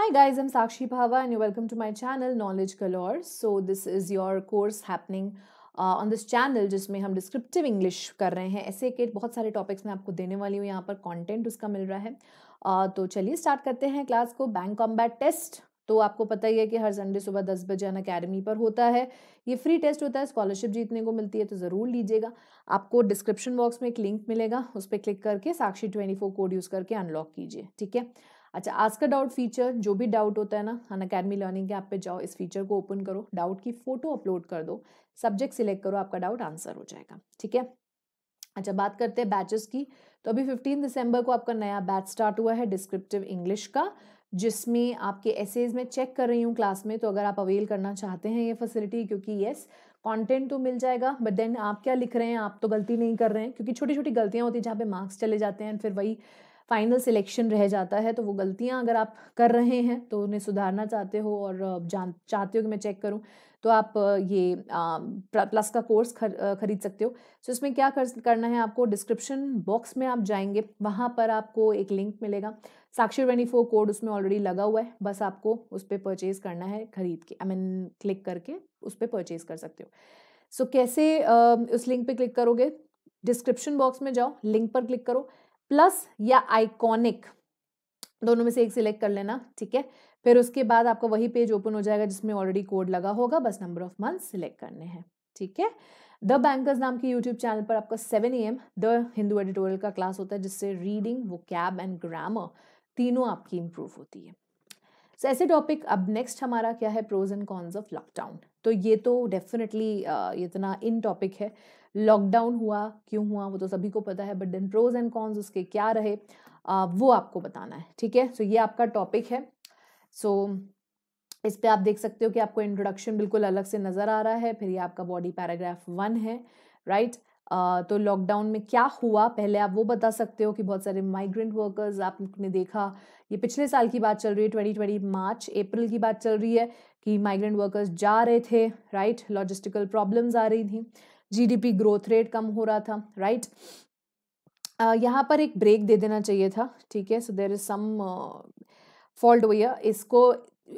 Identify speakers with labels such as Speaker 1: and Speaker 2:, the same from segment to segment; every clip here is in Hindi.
Speaker 1: Hi guys, I'm Sakshi Bhava and you're welcome to my channel Knowledge Galore. So this is your course happening on this channel जिसमें हम डिस्क्रिप्टिव इंग्लिश कर रहे हैं ऐसे के बहुत सारे टॉपिक्स मैं आपको देने वाली हूँ यहाँ पर कंटेंट उसका मिल रहा है uh, तो चलिए स्टार्ट करते हैं क्लास को बैंक कॉम्बैट टेस्ट तो आपको पता ही है कि हर संडे सुबह दस बजे अन अकेडमी पर होता है ये फ्री टेस्ट होता है स्कॉलरशिप जीतने को मिलती है तो ज़रूर लीजिएगा आपको डिस्क्रिप्शन बॉक्स में एक लिंक मिलेगा उस पर क्लिक करके Sakshi twenty four code use करके अनलॉक कीजिए ठीक है अच्छा का डाउट फीचर जो भी डाउट होता है ना अन अकेडमी लर्निंग के ऐप पे जाओ इस फीचर को ओपन करो डाउट की फ़ोटो अपलोड कर दो सब्जेक्ट सिलेक्ट करो आपका डाउट आंसर हो जाएगा ठीक है अच्छा बात करते हैं बैचेस की तो अभी फिफ्टीन दिसंबर को आपका नया बैच स्टार्ट हुआ है डिस्क्रिप्टिव इंग्लिश का जिसमें आपके एसेज में चेक कर रही हूँ क्लास में तो अगर आप अवेल करना चाहते हैं ये फैसिलिटी क्योंकि येस कंटेंट तो मिल जाएगा बट देन आप क्या लिख रहे हैं आप तो गलती नहीं कर रहे हैं क्योंकि छोटी छोटी गलतियाँ होती हैं जहाँ पे मार्क्स चले जाते हैं फिर वही फाइनल सिलेक्शन रह जाता है तो वो गलतियाँ अगर आप कर रहे हैं तो उन्हें सुधारना चाहते हो और जान चाहते हो कि मैं चेक करूँ तो आप ये आ, प्लस का कोर्स खर, खरीद सकते हो तो इसमें क्या कर, करना है आपको डिस्क्रिप्शन बॉक्स में आप जाएंगे वहाँ पर आपको एक लिंक मिलेगा साक्षी ट्वेंटी फोर कोड उसमें ऑलरेडी लगा हुआ है बस आपको उस पर परचेज़ करना है खरीद के आई मीन क्लिक करके उस पर परचेज़ कर सकते हो सो so, कैसे आ, उस लिंक पे क्लिक करोगे डिस्क्रिप्शन बॉक्स में जाओ लिंक पर क्लिक करो प्लस या आइकॉनिक दोनों में से एक सिलेक्ट कर लेना ठीक है फिर उसके बाद आपका वही पेज ओपन हो जाएगा जिसमें ऑलरेडी कोड लगा होगा बस नंबर ऑफ मंथ सिलेक्ट करने हैं ठीक है द बैंकर्स नाम के यूट्यूब चैनल पर आपका seven A M the Hindu editorial का क्लास होता है जिससे रीडिंग वो कैब एंड ग्रामर तीनों आपकी इंप्रूव होती है सो ऐसे टॉपिक अब नेक्स्ट हमारा क्या है pros and cons of lockdown तो ये तो डेफिनेटली uh, इतना इन टॉपिक है लॉकडाउन हुआ क्यों हुआ वो तो सभी को पता है but then pros and cons उसके क्या रहे uh, वो आपको बताना है ठीक है सो ये आपका टॉपिक है सो so, इस पर आप देख सकते हो कि आपको इंट्रोडक्शन बिल्कुल अलग से नज़र आ रहा है फिर ये आपका बॉडी पैराग्राफ वन है राइट right? तो लॉकडाउन में क्या हुआ पहले आप वो बता सकते हो कि बहुत सारे माइग्रेंट वर्कर्स आपने देखा ये पिछले साल की बात चल रही है ट्वेंटी ट्वेंटी मार्च अप्रैल की बात चल रही है कि माइग्रेंट वर्कर्स जा रहे थे राइट लॉजिस्टिकल प्रॉब्लम्स आ रही थी जीडीपी ग्रोथ रेट कम हो रहा था राइट यहाँ पर एक ब्रेक दे देना चाहिए था ठीक है सो देर इज़ सम फॉल्ट हुई इसको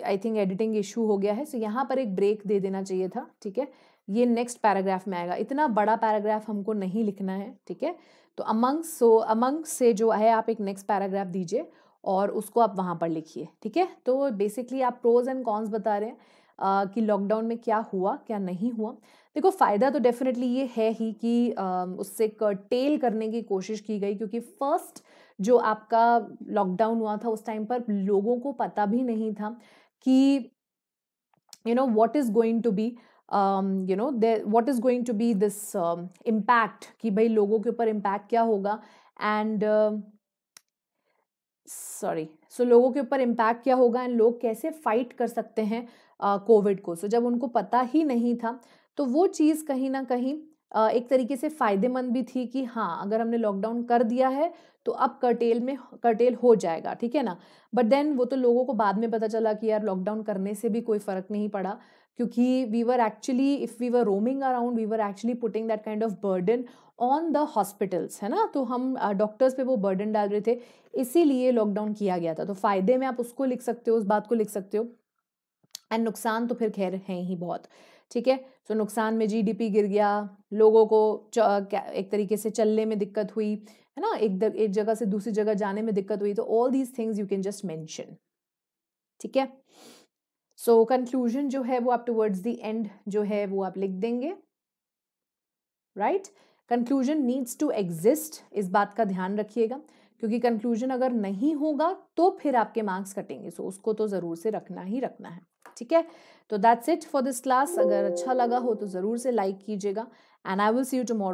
Speaker 1: आई थिंक एडिटिंग इशू हो गया है सो so, यहाँ पर एक ब्रेक दे देना चाहिए था ठीक है ये नेक्स्ट पैराग्राफ में आएगा इतना बड़ा पैराग्राफ हमको नहीं लिखना है ठीक है तो अमंग सो अमंग से जो है आप एक नेक्स्ट पैराग्राफ दीजिए और उसको आप वहाँ पर लिखिए ठीक है तो बेसिकली आप प्रोज एंड कॉन्स बता रहे हैं uh, कि लॉकडाउन में क्या हुआ क्या नहीं हुआ देखो फ़ायदा तो डेफिनेटली ये है ही कि uh, उससे टेल करने की कोशिश की गई क्योंकि फर्स्ट जो आपका लॉकडाउन हुआ था उस टाइम पर लोगों को पता भी नहीं था कि you know what is going to be you know they what is going to be this impact कि भाई लोगों के ऊपर इम्पैक्ट क्या होगा एंड सॉरी सो लोगों के ऊपर इम्पैक्ट क्या होगा एंड लोग कैसे फाइट कर सकते हैं कोविड uh, को सो so, जब उनको पता ही नहीं था तो वो चीज़ कहीं ना कहीं uh, एक तरीके से फ़ायदेमंद भी थी कि हाँ अगर हमने लॉकडाउन कर दिया है तो अब कर्टेल में कर्टेल हो जाएगा ठीक है ना बट देन वो तो लोगों को बाद में पता चला कि यार लॉकडाउन करने से भी कोई फ़र्क नहीं पड़ा क्योंकि we were actually if we were roaming around we were actually putting that kind of burden on the hospitals है ना तो हम डॉक्टर्स uh, पे वो बर्डन डाल रहे थे इसीलिए लॉकडाउन किया गया था तो फ़ायदे में आप उसको लिख सकते हो उस बात को लिख सकते हो एंड नुकसान तो फिर खैर है ही बहुत ठीक है तो नुकसान में जीडीपी गिर गया लोगों को एक तरीके से चलने में दिक्कत हुई है ना एक दर, एक जगह से दूसरी जगह जाने में दिक्कत हुई तो all these things you can just mention ठीक है सो so, कंक्लूजन जो है वो आप टूवर्ड्स दी एंड जो है वो आप लिख देंगे right conclusion needs to exist इस बात का ध्यान रखिएगा क्योंकि कंक्लूजन अगर नहीं होगा तो फिर आपके मार्क्स कटेंगे सो so, उसको तो ज़रूर से रखना ही रखना है ठीक है तो that's it for this class अगर अच्छा लगा हो तो ज़रूर से लाइक कीजिएगा and I will see you tomorrow